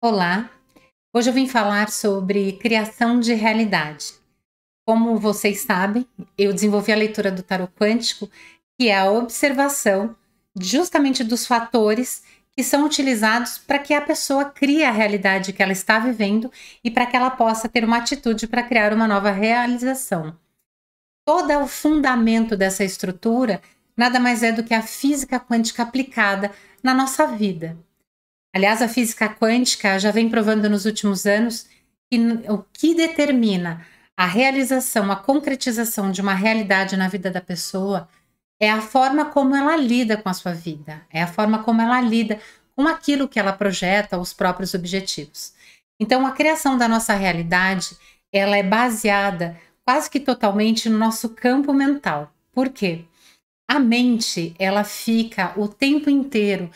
Olá, hoje eu vim falar sobre criação de realidade. Como vocês sabem, eu desenvolvi a leitura do tarot quântico, que é a observação justamente dos fatores que são utilizados para que a pessoa crie a realidade que ela está vivendo e para que ela possa ter uma atitude para criar uma nova realização. Todo o fundamento dessa estrutura nada mais é do que a física quântica aplicada na nossa vida. Aliás, a física quântica já vem provando nos últimos anos que o que determina a realização, a concretização de uma realidade na vida da pessoa é a forma como ela lida com a sua vida, é a forma como ela lida com aquilo que ela projeta, os próprios objetivos. Então, a criação da nossa realidade, ela é baseada quase que totalmente no nosso campo mental. Por quê? A mente, ela fica o tempo inteiro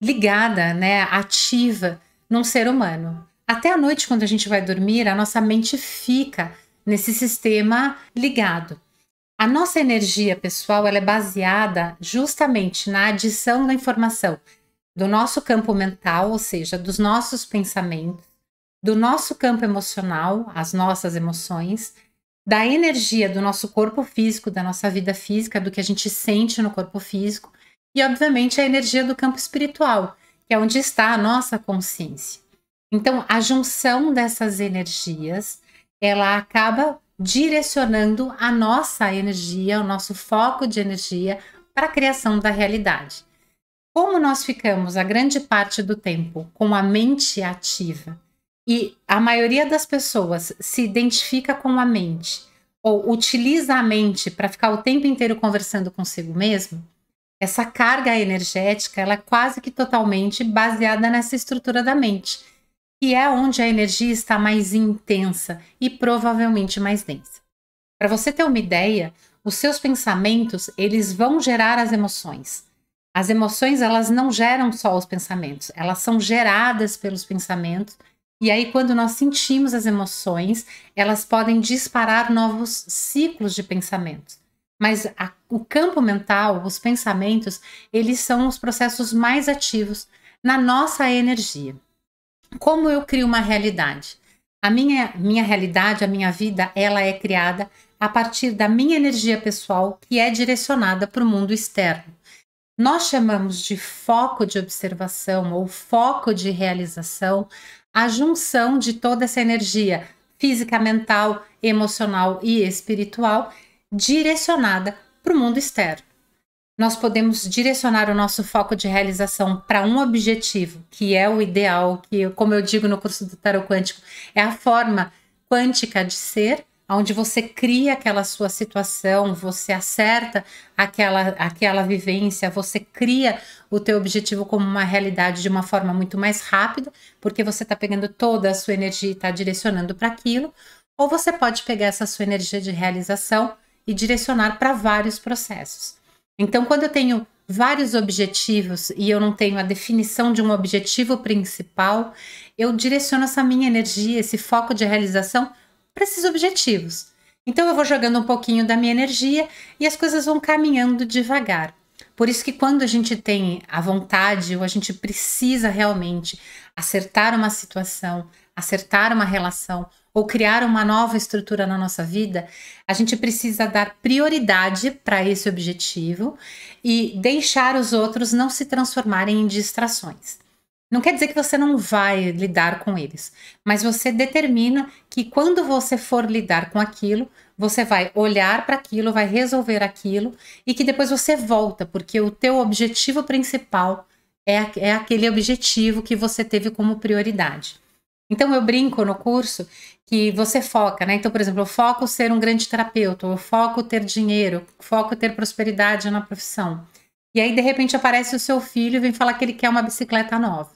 ligada, né, ativa num ser humano. Até a noite, quando a gente vai dormir, a nossa mente fica nesse sistema ligado. A nossa energia pessoal ela é baseada justamente na adição da informação do nosso campo mental, ou seja, dos nossos pensamentos, do nosso campo emocional, as nossas emoções, da energia do nosso corpo físico, da nossa vida física, do que a gente sente no corpo físico e, obviamente, a energia do campo espiritual, que é onde está a nossa consciência. Então, a junção dessas energias, ela acaba direcionando a nossa energia, o nosso foco de energia para a criação da realidade. Como nós ficamos a grande parte do tempo com a mente ativa e a maioria das pessoas se identifica com a mente ou utiliza a mente para ficar o tempo inteiro conversando consigo mesmo, essa carga energética ela é quase que totalmente baseada nessa estrutura da mente, que é onde a energia está mais intensa e provavelmente mais densa. Para você ter uma ideia, os seus pensamentos eles vão gerar as emoções. As emoções elas não geram só os pensamentos, elas são geradas pelos pensamentos. E aí, quando nós sentimos as emoções, elas podem disparar novos ciclos de pensamentos. Mas a, o campo mental, os pensamentos, eles são os processos mais ativos na nossa energia. Como eu crio uma realidade? A minha, minha realidade, a minha vida, ela é criada a partir da minha energia pessoal que é direcionada para o mundo externo. Nós chamamos de foco de observação ou foco de realização a junção de toda essa energia física, mental, emocional e espiritual direcionada para o mundo externo. Nós podemos direcionar o nosso foco de realização para um objetivo, que é o ideal, que, como eu digo no curso do Tarot Quântico, é a forma quântica de ser, onde você cria aquela sua situação, você acerta aquela, aquela vivência, você cria o teu objetivo como uma realidade de uma forma muito mais rápida, porque você está pegando toda a sua energia e está direcionando para aquilo, ou você pode pegar essa sua energia de realização e direcionar para vários processos. Então, quando eu tenho vários objetivos e eu não tenho a definição de um objetivo principal, eu direciono essa minha energia, esse foco de realização para esses objetivos. Então eu vou jogando um pouquinho da minha energia e as coisas vão caminhando devagar. Por isso que quando a gente tem a vontade ou a gente precisa realmente acertar uma situação, acertar uma relação ou criar uma nova estrutura na nossa vida, a gente precisa dar prioridade para esse objetivo e deixar os outros não se transformarem em distrações. Não quer dizer que você não vai lidar com eles, mas você determina que quando você for lidar com aquilo, você vai olhar para aquilo, vai resolver aquilo e que depois você volta, porque o teu objetivo principal é, é aquele objetivo que você teve como prioridade. Então eu brinco no curso que você foca, né? Então, por exemplo, eu foco ser um grande terapeuta, eu foco ter dinheiro, eu foco ter prosperidade na profissão. E aí, de repente, aparece o seu filho e vem falar que ele quer uma bicicleta nova.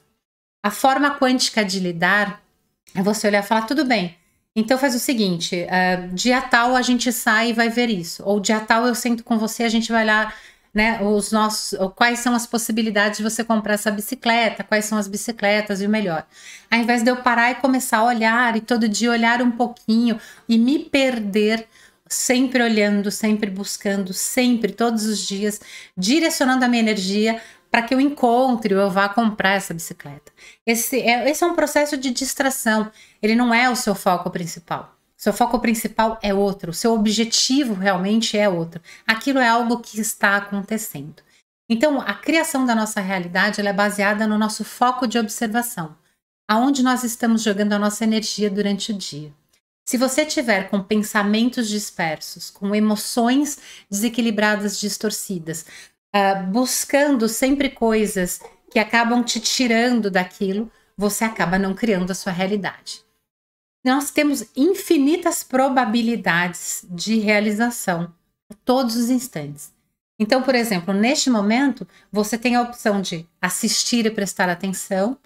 A forma quântica de lidar é você olhar e falar: tudo bem, então faz o seguinte: uh, dia tal a gente sai e vai ver isso. Ou dia tal eu sento com você, a gente vai lá né, os nossos, quais são as possibilidades de você comprar essa bicicleta, quais são as bicicletas e o melhor. Ao invés de eu parar e começar a olhar e todo dia olhar um pouquinho e me perder sempre olhando, sempre buscando, sempre todos os dias direcionando a minha energia para que eu encontre ou eu vá comprar essa bicicleta. Esse é, esse é um processo de distração, ele não é o seu foco principal. Seu foco principal é outro, seu objetivo realmente é outro. Aquilo é algo que está acontecendo. Então, a criação da nossa realidade é baseada no nosso foco de observação, aonde nós estamos jogando a nossa energia durante o dia. Se você tiver com pensamentos dispersos, com emoções desequilibradas, distorcidas, uh, buscando sempre coisas que acabam te tirando daquilo, você acaba não criando a sua realidade nós temos infinitas probabilidades de realização a todos os instantes. Então, por exemplo, neste momento, você tem a opção de assistir e prestar atenção,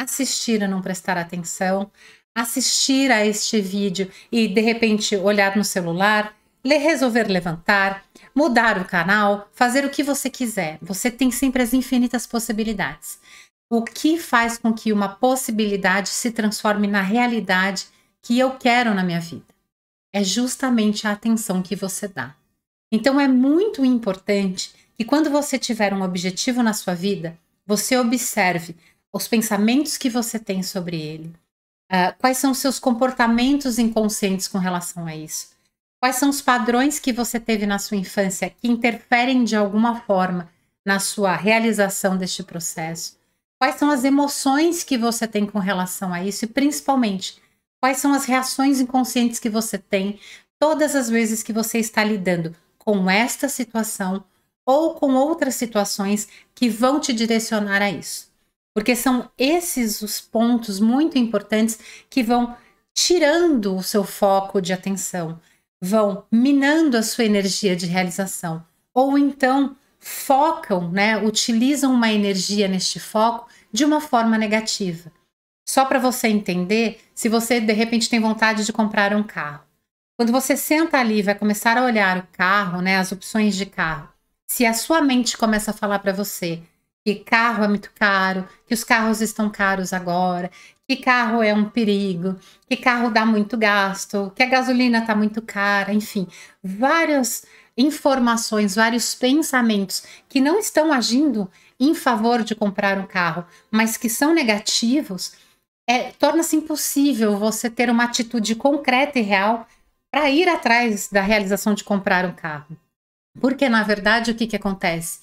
assistir e não prestar atenção, assistir a este vídeo e de repente olhar no celular, resolver levantar, mudar o canal, fazer o que você quiser. Você tem sempre as infinitas possibilidades. O que faz com que uma possibilidade se transforme na realidade que eu quero na minha vida. É justamente a atenção que você dá. Então é muito importante que quando você tiver um objetivo na sua vida, você observe os pensamentos que você tem sobre ele, uh, quais são seus comportamentos inconscientes com relação a isso, quais são os padrões que você teve na sua infância que interferem de alguma forma na sua realização deste processo, quais são as emoções que você tem com relação a isso e, principalmente, Quais são as reações inconscientes que você tem todas as vezes que você está lidando com esta situação ou com outras situações que vão te direcionar a isso? Porque são esses os pontos muito importantes que vão tirando o seu foco de atenção, vão minando a sua energia de realização, ou então focam, né, utilizam uma energia neste foco de uma forma negativa. Só para você entender, se você de repente tem vontade de comprar um carro. Quando você senta ali e vai começar a olhar o carro, né, as opções de carro, se a sua mente começa a falar para você que carro é muito caro, que os carros estão caros agora, que carro é um perigo, que carro dá muito gasto, que a gasolina está muito cara, enfim, várias informações, vários pensamentos que não estão agindo em favor de comprar um carro, mas que são negativos, é, torna-se impossível você ter uma atitude concreta e real para ir atrás da realização de comprar um carro. Porque, na verdade, o que, que acontece?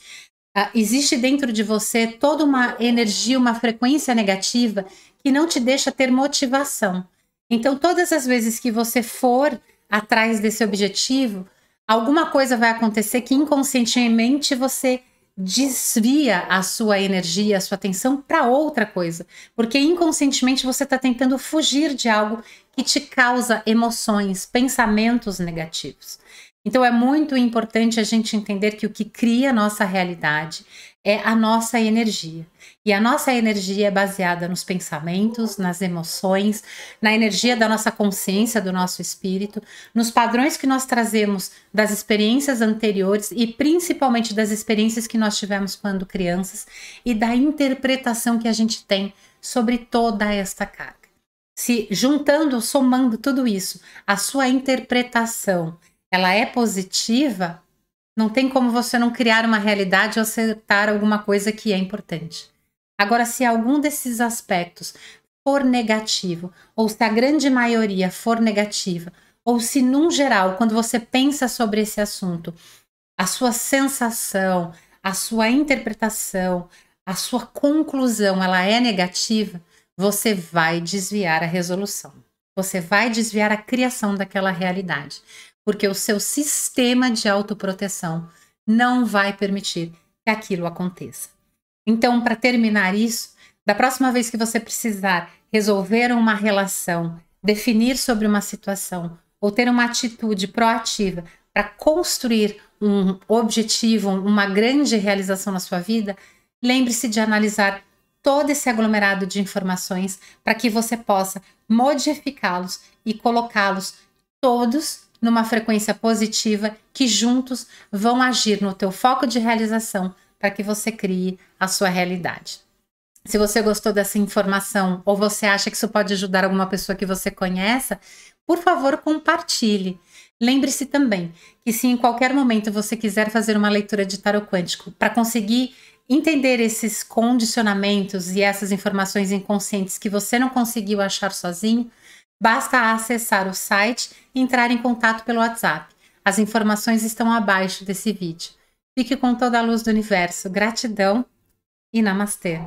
Ah, existe dentro de você toda uma energia, uma frequência negativa que não te deixa ter motivação. Então, todas as vezes que você for atrás desse objetivo, alguma coisa vai acontecer que inconscientemente você desvia a sua energia, a sua atenção para outra coisa, porque inconscientemente você está tentando fugir de algo que te causa emoções, pensamentos negativos. Então é muito importante a gente entender que o que cria a nossa realidade é a nossa energia. E a nossa energia é baseada nos pensamentos, nas emoções, na energia da nossa consciência, do nosso espírito, nos padrões que nós trazemos das experiências anteriores e principalmente das experiências que nós tivemos quando crianças e da interpretação que a gente tem sobre toda esta carga. Se juntando, somando tudo isso, a sua interpretação, ela é positiva, não tem como você não criar uma realidade ou aceitar alguma coisa que é importante. Agora, se algum desses aspectos for negativo, ou se a grande maioria for negativa, ou se, num geral, quando você pensa sobre esse assunto, a sua sensação, a sua interpretação, a sua conclusão ela é negativa, você vai desviar a resolução. Você vai desviar a criação daquela realidade porque o seu sistema de autoproteção não vai permitir que aquilo aconteça. Então, para terminar isso, da próxima vez que você precisar resolver uma relação, definir sobre uma situação ou ter uma atitude proativa para construir um objetivo, uma grande realização na sua vida, lembre-se de analisar todo esse aglomerado de informações para que você possa modificá-los e colocá-los todos numa frequência positiva que juntos vão agir no teu foco de realização para que você crie a sua realidade. Se você gostou dessa informação ou você acha que isso pode ajudar alguma pessoa que você conheça, por favor, compartilhe. Lembre-se também que se em qualquer momento você quiser fazer uma leitura de tarot quântico para conseguir entender esses condicionamentos e essas informações inconscientes que você não conseguiu achar sozinho, Basta acessar o site e entrar em contato pelo WhatsApp. As informações estão abaixo desse vídeo. Fique com toda a luz do universo. Gratidão e namastê.